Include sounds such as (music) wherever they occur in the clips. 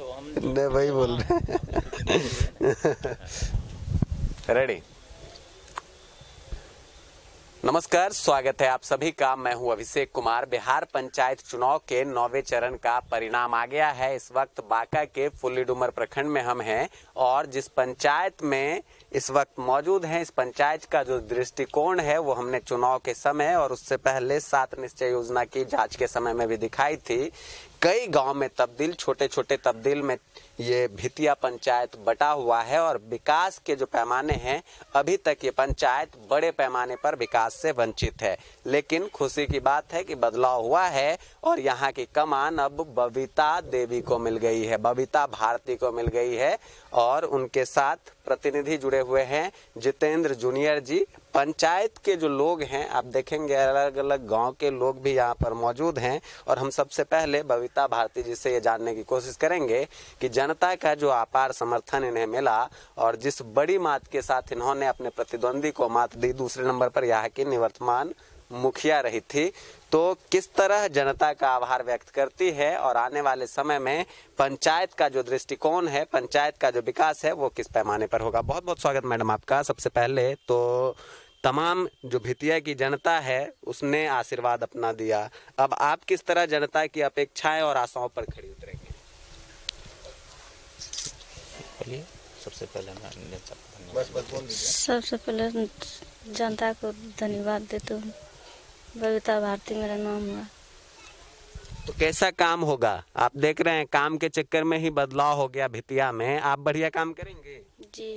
दे तो (laughs) भाई बोल रहे हाँ। रेडी (laughs) नमस्कार स्वागत है आप सभी का मैं हूं अभिषेक कुमार बिहार पंचायत चुनाव के नौवे चरण का परिणाम आ गया है इस वक्त बांका के फुल्ली डुमर प्रखंड में हम हैं और जिस पंचायत में इस वक्त मौजूद हैं इस पंचायत का जो दृष्टिकोण है वो हमने चुनाव के समय और उससे पहले सात निश्चय योजना की जांच के समय में भी दिखाई थी कई गांव में तब्दील छोटे छोटे तब्दील में ये भितिया पंचायत बटा हुआ है और विकास के जो पैमाने हैं अभी तक ये पंचायत बड़े पैमाने पर विकास से वंचित है लेकिन खुशी की बात है कि बदलाव हुआ है और यहाँ की कमान अब बबीता देवी को मिल गई है बबीता भारती को मिल गई है और उनके साथ प्रतिनिधि जुड़े हुए हैं जितेंद्र जूनियर जी पंचायत के जो लोग हैं आप देखेंगे अलग अलग गांव के लोग भी यहाँ पर मौजूद हैं और हम सबसे पहले बबीता भारती जी से ये जानने की कोशिश करेंगे कि जनता का जो अपार समर्थन इन्हें मिला और जिस बड़ी मात के साथ इन्होंने अपने प्रतिद्वंदी को मात दी दूसरे नंबर पर यहाँ की निवर्तमान मुखिया रही थी तो किस तरह जनता का आभार व्यक्त करती है और आने वाले समय में पंचायत का जो दृष्टिकोण है पंचायत का जो विकास है वो किस पैमाने पर होगा बहुत बहुत स्वागत मैडम आपका सबसे पहले तो तमाम जो भितिया की जनता है उसने आशीर्वाद अपना दिया अब आप किस तरह जनता की अपेक्षाएं और आशाओं पर खड़ी उतरेंगे सबसे पहले मैं सबसे पहले जनता को धन्यवाद देता हूँ बबीता भारती मेरा नाम हुआ तो कैसा काम होगा आप देख रहे हैं काम के चक्कर में ही बदलाव हो गया भितिया में आप बढ़िया काम करेंगे जी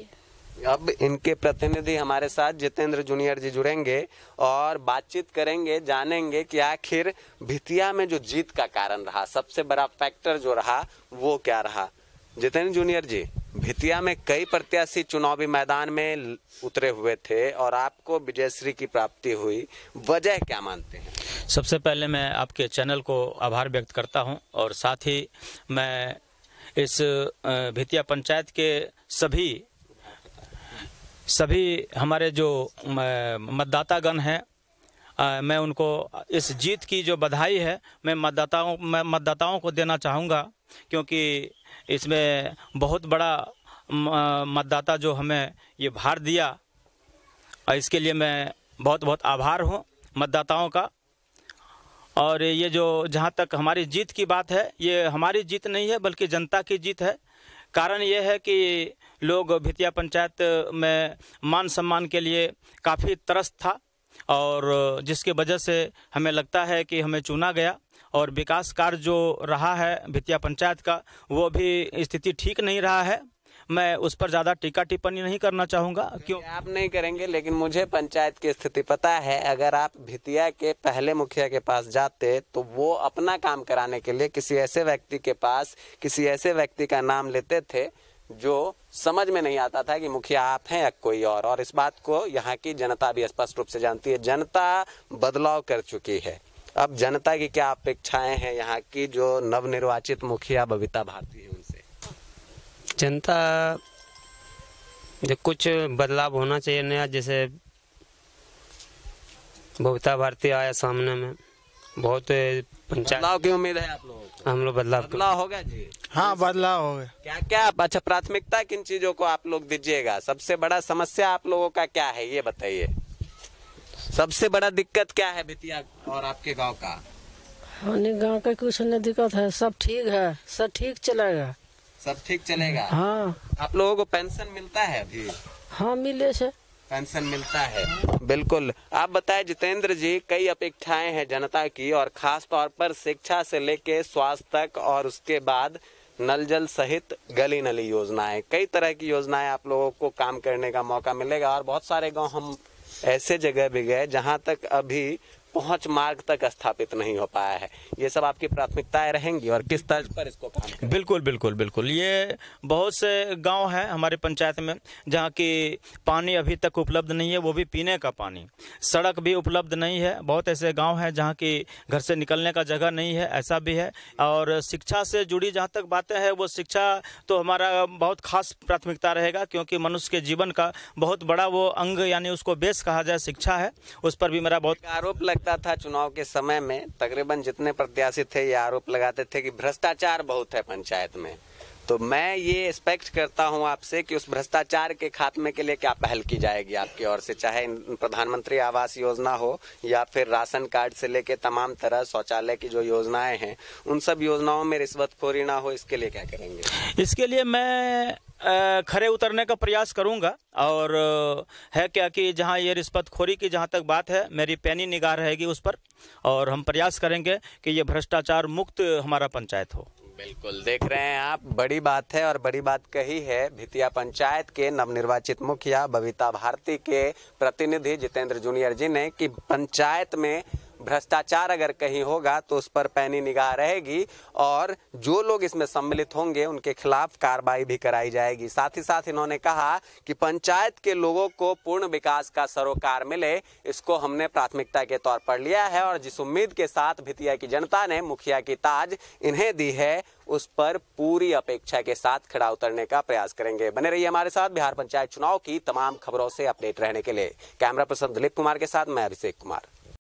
अब इनके प्रतिनिधि हमारे साथ जितेंद्र जूनियर जी जुड़ेंगे और बातचीत करेंगे जानेंगे कि आखिर भितिया में जो जीत का कारण रहा सबसे बड़ा फैक्टर जो रहा वो क्या रहा जितेंद्र जूनियर जी भितिया में कई प्रत्याशी चुनावी मैदान में उतरे हुए थे और आपको विजयश्री की प्राप्ति हुई वजह क्या मानते हैं सबसे पहले मैं आपके चैनल को आभार व्यक्त करता हूं और साथ ही मैं इस भितिया पंचायत के सभी सभी हमारे जो मतदातागण हैं मैं उनको इस जीत की जो बधाई है मैं मतदाताओं मैं मतदाताओं को देना चाहूँगा क्योंकि इसमें बहुत बड़ा मतदाता जो हमें ये भार दिया इसके लिए मैं बहुत बहुत आभार हूँ मतदाताओं का और ये जो जहाँ तक हमारी जीत की बात है ये हमारी जीत नहीं है बल्कि जनता की जीत है कारण यह है कि लोग भितिया पंचायत में मान सम्मान के लिए काफ़ी त्रस्त था और जिसके वजह से हमें लगता है कि हमें चुना गया और विकास कार्य जो रहा है भितिया पंचायत का वो भी स्थिति ठीक नहीं रहा है मैं उस पर ज़्यादा टीका टिप्पणी नहीं करना चाहूंगा क्यों आप नहीं करेंगे लेकिन मुझे पंचायत की स्थिति पता है अगर आप भितिया के पहले मुखिया के पास जाते तो वो अपना काम कराने के लिए किसी ऐसे व्यक्ति के पास किसी ऐसे व्यक्ति का नाम लेते थे जो समझ में नहीं आता था कि मुखिया आप हैं या कोई और और इस बात को यहाँ की जनता भी स्पष्ट रूप से जानती है जनता बदलाव कर चुकी है अब जनता की क्या अपेक्षाएं हैं यहाँ की जो नवनिर्वाचित मुखिया बबीता भारती है जनता जो कुछ बदलाव होना चाहिए नया जैसे भवता भारती आया सामने में बहुत पंचायत बदलाव की उम्मीद है आप लोग हम लोग बदलाव बदलाव हो गया जी हाँ बदलाव हो गया क्या क्या आप अच्छा प्राथमिकता किन चीजों को आप लोग दीजिएगा सबसे बड़ा समस्या आप लोगों का क्या है ये बताइए सबसे बड़ा दिक्कत क्या है बेतिया और आपके गांव का हमने गांव का कुछ नहीं दिक्कत है सब ठीक है सब ठीक चलेगा सब ठीक चलेगा हाँ आप लोगों को पेंशन मिलता है अभी हाँ मिले से पेंशन मिलता है बिल्कुल आप बताए जितेंद्र जी कई अपेक्षाएं हैं जनता की और खास तौर पर शिक्षा से लेके स्वास्थ्य तक और उसके बाद नल जल सहित गली नली योजनाएं कई तरह की योजनाएं आप लोगों को काम करने का मौका मिलेगा और बहुत सारे गांव हम ऐसे जगह भी गए जहां तक अभी पहुंच मार्ग तक स्थापित नहीं हो पाया है ये सब आपकी प्राथमिकताएं रहेंगी और किस तर्ज पर इसको काम बिल्कुल बिल्कुल बिल्कुल ये बहुत से गांव हैं हमारे पंचायत में जहाँ की पानी अभी तक उपलब्ध नहीं है वो भी पीने का पानी सड़क भी उपलब्ध नहीं है बहुत ऐसे गाँव हैं जहाँ की घर से निकलने का जगह नहीं है ऐसा भी है और शिक्षा से जुड़ी जहाँ तक बातें हैं वो शिक्षा तो हमारा बहुत खास प्राथमिकता रहेगा क्योंकि मनुष्य के जीवन का बहुत बड़ा वो अंग यानी उसको बेस कहा जाए शिक्षा है उस पर भी मेरा बहुत आरोप लग लगता था चुनाव के समय में तकरीबन जितने प्रत्याशी थे ये आरोप लगाते थे कि भ्रष्टाचार बहुत है पंचायत में तो मैं ये एक्सपेक्ट करता हूं आपसे कि उस भ्रष्टाचार के खात्मे के लिए क्या पहल की जाएगी आपकी ओर से चाहे प्रधानमंत्री आवास योजना हो या फिर राशन कार्ड से लेके तमाम तरह शौचालय की जो योजनाएं हैं उन सब योजनाओं में रिश्वतखोरी ना हो इसके लिए क्या करेंगे इसके लिए मैं खरे उतरने का प्रयास करूंगा और है क्या कि जहां ये रिश्वतखोरी की जहां तक बात है मेरी पैनी निगाह रहेगी उस पर और हम प्रयास करेंगे कि ये भ्रष्टाचार मुक्त हमारा पंचायत हो बिल्कुल देख रहे हैं आप बड़ी बात है और बड़ी बात कही है भितिया पंचायत के नवनिर्वाचित मुखिया बबीता भारती के प्रतिनिधि जितेंद्र जूनियर जी ने कि पंचायत में भ्रष्टाचार अगर कहीं होगा तो उस पर पैनी निगाह रहेगी और जो लोग इसमें सम्मिलित होंगे उनके खिलाफ कार्रवाई भी कराई जाएगी साथ ही साथ इन्होंने कहा कि पंचायत के लोगों को पूर्ण विकास का सरोकार मिले इसको हमने प्राथमिकता के तौर पर लिया है और जिस उम्मीद के साथ भितिया की जनता ने मुखिया की ताज इन्हें दी है उस पर पूरी अपेक्षा के साथ खड़ा उतरने का प्रयास करेंगे बने रहिए हमारे साथ बिहार पंचायत चुनाव की तमाम खबरों से अपडेट रहने के लिए कैमरा पर्सन दिलीप कुमार के साथ मैं अभिषेक कुमार